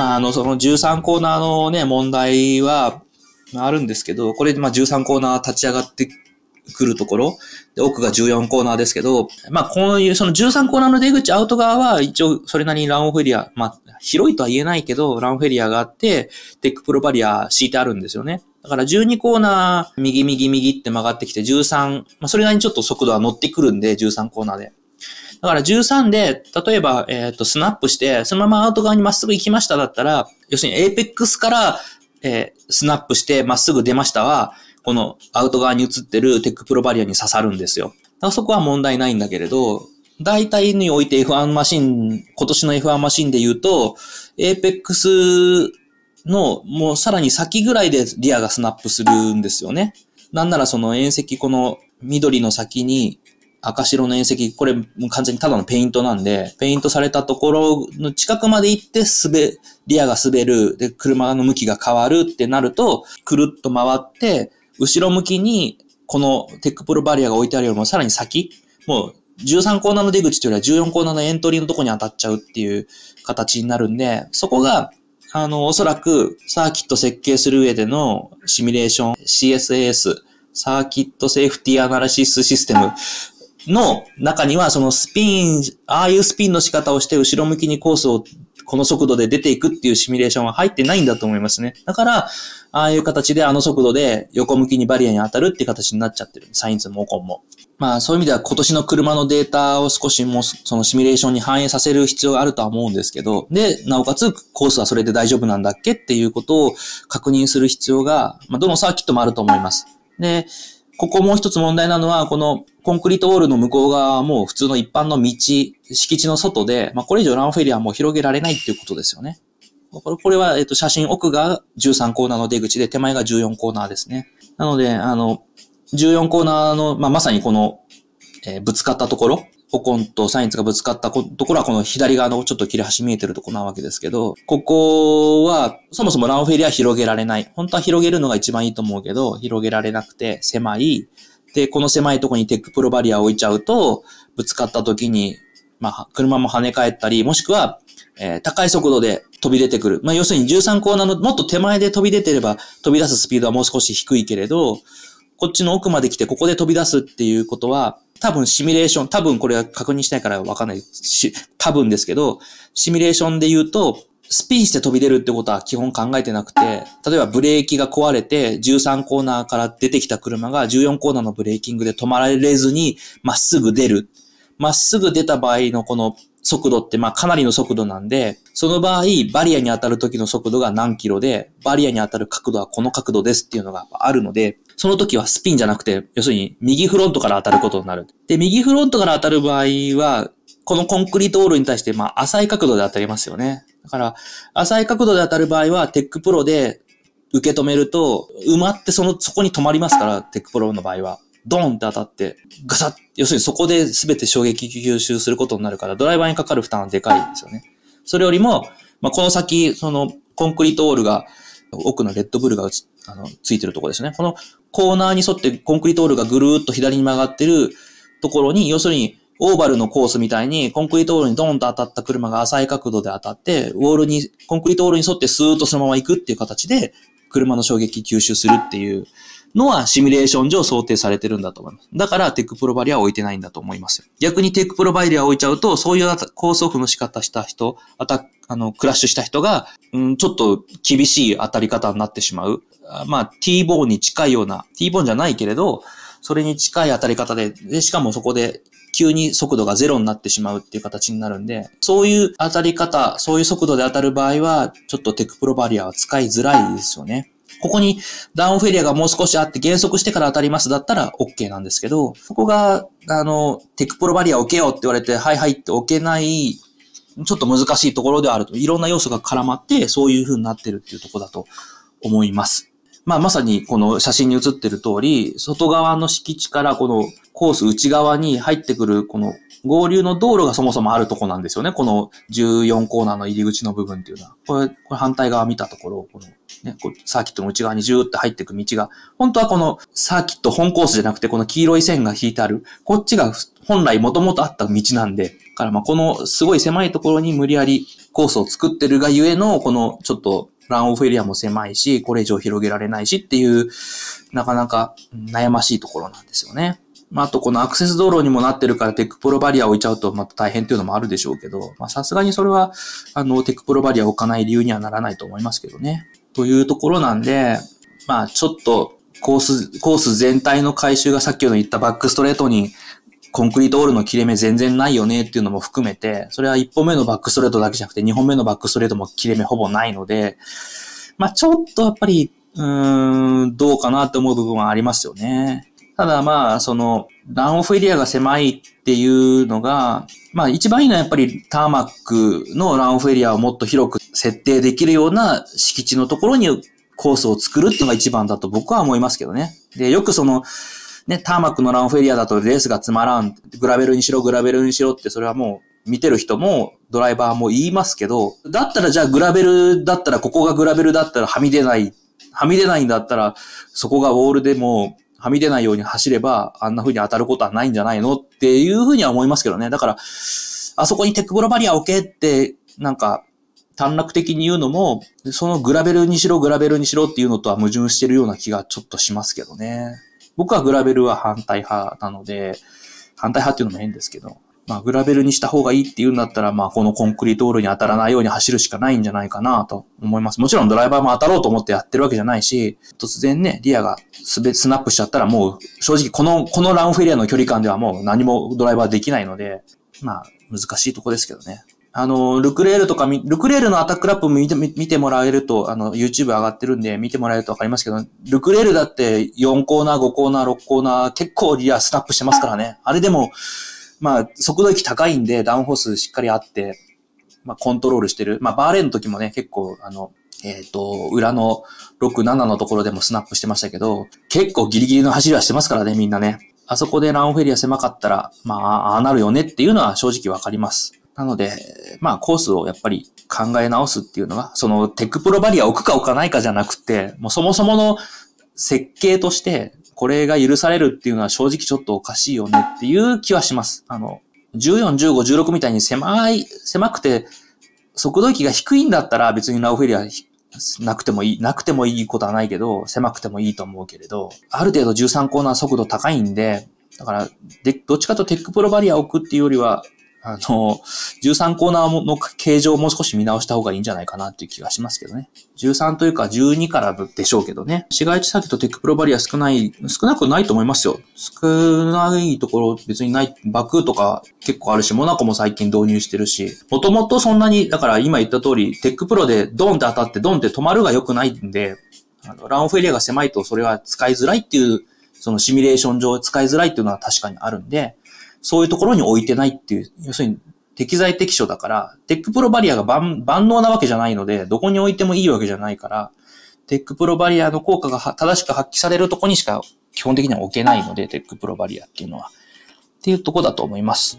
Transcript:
まあ、あの、その13コーナーのね、問題は、あるんですけど、これ、まあ、13コーナー立ち上がってくるところ、で、奥が14コーナーですけど、まあ、こういう、その13コーナーの出口アウト側は、一応、それなりにランオフエリア、まあ、広いとは言えないけど、ランオフエリアがあって、テックプロバリア敷いてあるんですよね。だから12コーナー、右右右って曲がってきて、13、まあ、それなりにちょっと速度は乗ってくるんで、13コーナーで。だから13で、例えば、えっ、ー、と、スナップして、そのままアウト側にまっすぐ行きましただったら、要するにエペックスから、えー、スナップしてまっすぐ出ましたは、このアウト側に映ってるテックプロバリアに刺さるんですよ。だからそこは問題ないんだけれど、大体において F1 マシン、今年の F1 マシンで言うと、エペックスのもうさらに先ぐらいでリアがスナップするんですよね。なんならその遠赤この緑の先に赤白の縁石、これ完全にただのペイントなんで、ペイントされたところの近くまで行って滑、リアが滑る、で、車の向きが変わるってなると、くるっと回って、後ろ向きに、このテックプロバリアが置いてあるよりもさらに先、もう13コーナーの出口というよりは14コーナーのエントリーのとこに当たっちゃうっていう形になるんで、そこが、あの、おそらくサーキット設計する上でのシミュレーション、CSAS、サーキットセーフティーアナラシスシステムの中には、そのスピン、ああいうスピンの仕方をして後ろ向きにコースをこの速度で出ていくっていうシミュレーションは入ってないんだと思いますね。だから、ああいう形であの速度で横向きにバリアに当たるっていう形になっちゃってる。サインズもオコンも。まあそういう意味では今年の車のデータを少しもうそのシミュレーションに反映させる必要があるとは思うんですけど、で、なおかつコースはそれで大丈夫なんだっけっていうことを確認する必要が、まあどのサーキットもあると思います。で、ここもう一つ問題なのは、このコンクリートウォールの向こう側はもう普通の一般の道、敷地の外で、まあ、これ以上ランフェリアはもう広げられないっていうことですよね。これこれは、えっと、写真奥が13コーナーの出口で、手前が14コーナーですね。なので、あの、14コーナーの、まあ、まさにこの、えー、ぶつかったところホコンとサインツがぶつかったところはこの左側のちょっと切れ端見えてるとこなわけですけど、ここはそもそもランフェリア広げられない。本当は広げるのが一番いいと思うけど、広げられなくて狭い。で、この狭いところにテックプロバリア置いちゃうと、ぶつかった時に、まあ、車も跳ね返ったり、もしくは、えー、高い速度で飛び出てくる。まあ、要するに13コーナーのもっと手前で飛び出てれば、飛び出すスピードはもう少し低いけれど、こっちの奥まで来て、ここで飛び出すっていうことは、多分シミュレーション、多分これは確認したいからわかんないし、多分ですけど、シミュレーションで言うと、スピンして飛び出るってことは基本考えてなくて、例えばブレーキが壊れて13コーナーから出てきた車が14コーナーのブレーキングで止まられずにまっすぐ出る。まっすぐ出た場合のこの速度ってまあかなりの速度なんで、その場合バリアに当たる時の速度が何キロで、バリアに当たる角度はこの角度ですっていうのがあるので、その時はスピンじゃなくて、要するに右フロントから当たることになる。で、右フロントから当たる場合は、このコンクリートオールに対して、まあ、浅い角度で当たりますよね。だから、浅い角度で当たる場合は、テックプロで受け止めると、埋まってその、そこに止まりますから、テックプロの場合は。ドーンって当たって、ガサッ、要するにそこで全て衝撃吸収することになるから、ドライバーにかかる負担はでかいんですよね。それよりも、まあ、この先、その、コンクリートオールが、奥のレッドブルが映っあの、ついてるとこですね。このコーナーに沿ってコンクリートオールがぐるーっと左に曲がってるところに、要するにオーバルのコースみたいにコンクリートオールにドーンと当たった車が浅い角度で当たって、ウォールに、コンクリートオールに沿ってスーッとそのまま行くっていう形で、車の衝撃吸収するっていうのはシミュレーション上想定されてるんだと思います。だからテックプロバリアは置いてないんだと思います逆にテックプロバリアを置いちゃうと、そういうコースオフの仕方した人、アタッあの、クラッシュした人が、うん、ちょっと厳しい当たり方になってしまう。まあ、T ボーンに近いような、T ボーンじゃないけれど、それに近い当たり方で、で、しかもそこで急に速度がゼロになってしまうっていう形になるんで、そういう当たり方、そういう速度で当たる場合は、ちょっとテックプロバリアは使いづらいですよね。ここにダウンフェリアがもう少しあって減速してから当たりますだったら OK なんですけど、そこが、あの、テックプロバリア置けよって言われて、はいはいって置けないちょっと難しいところであると。いろんな要素が絡まって、そういう風になってるっていうとこだと思います。まあ、まさにこの写真に写ってる通り、外側の敷地からこのコース内側に入ってくる、この合流の道路がそもそもあるとこなんですよね。この14コーナーの入り口の部分っていうのは。これ、これ反対側見たところ、このね、こうサーキットの内側にジューって入っていく道が、本当はこのサーキット本コースじゃなくて、この黄色い線が引いてある、こっちが本来もともとあった道なんで、から、まこのすごい狭いところに無理やりコースを作ってるがゆえの、このちょっとランオフエリアも狭いし、これ以上広げられないしっていう、なかなか悩ましいところなんですよね。まあ、あとこのアクセス道路にもなってるからテックプロバリア置いちゃうとまた大変っていうのもあるでしょうけど、まさすがにそれは、あの、テックプロバリア置かない理由にはならないと思いますけどね。というところなんで、まあちょっとコース、コース全体の回収がさっきの言ったバックストレートにコンクリートオールの切れ目全然ないよねっていうのも含めて、それは1本目のバックストレートだけじゃなくて、2本目のバックストレートも切れ目ほぼないので、まあ、ちょっとやっぱり、うーん、どうかなって思う部分はありますよね。ただまあ、その、ランオフエリアが狭いっていうのが、まあ一番いいのはやっぱりターマックのランオフエリアをもっと広く設定できるような敷地のところにコースを作るっていうのが一番だと僕は思いますけどね。で、よくその、ね、ターマックのランフェリアだとレースがつまらん、グラベルにしろ、グラベルにしろって、それはもう見てる人もドライバーも言いますけど、だったらじゃあグラベルだったら、ここがグラベルだったらはみ出ない、はみ出ないんだったら、そこがウォールでもはみ出ないように走れば、あんな風に当たることはないんじゃないのっていう風には思いますけどね。だから、あそこにテックボロバリア置けって、なんか、短絡的に言うのも、そのグラベルにしろグラベルにしろっていうのとは矛盾してるような気がちょっとしますけどね。僕はグラベルは反対派なので、反対派っていうのも変ですけど、まあ、グラベルにした方がいいって言うんだったら、まあ、このコンクリートオールに当たらないように走るしかないんじゃないかなと思います。もちろんドライバーも当たろうと思ってやってるわけじゃないし、突然ね、リアがすべ、スナップしちゃったらもう、正直この、このランフェリアの距離感ではもう何もドライバーできないので、まあ、難しいとこですけどね。あの、ルクレールとか、ルクレールのアタックラップも見て見てもらえると、あの、YouTube 上がってるんで見てもらえるとわかりますけど、ルクレールだって4コーナー、5コーナー、6コーナー、結構リアスナップしてますからね。あれでも、まあ、速度域高いんで、ダウンホースしっかりあって、まあ、コントロールしてる。まあ、バーレーンの時もね、結構、あの、えっ、ー、と、裏の6、7のところでもスナップしてましたけど、結構ギリギリの走りはしてますからね、みんなね。あそこでランフェリア狭かったら、まあ、ああなるよねっていうのは正直わかります。なので、まあコースをやっぱり考え直すっていうのは、そのテックプロバリア置くか置かないかじゃなくて、もうそもそもの設計としてこれが許されるっていうのは正直ちょっとおかしいよねっていう気はします。あの、14、15、16みたいに狭い、狭くて速度域が低いんだったら別にラオフェリアなくてもいい、なくてもいいことはないけど、狭くてもいいと思うけれど、ある程度13コーナー速度高いんで、だから、で、どっちかとテックプロバリア置くっていうよりは、あの、13コーナーの形状をもう少し見直した方がいいんじゃないかなっていう気がしますけどね。13というか12からでしょうけどね。市街地サーキットテックプロバリア少ない、少なくないと思いますよ。少ないところ別にない、バクーとか結構あるし、モナコも最近導入してるし、もともとそんなに、だから今言った通り、テックプロでドンって当たってドンって止まるが良くないんで、あの、ランオフエリアが狭いとそれは使いづらいっていう、そのシミュレーション上使いづらいっていうのは確かにあるんで、そういうところに置いてないっていう、要するに適材適所だから、テックプロバリアが万能なわけじゃないので、どこに置いてもいいわけじゃないから、テックプロバリアの効果が正しく発揮されるとこにしか基本的には置けないので、テックプロバリアっていうのは。っていうとこだと思います。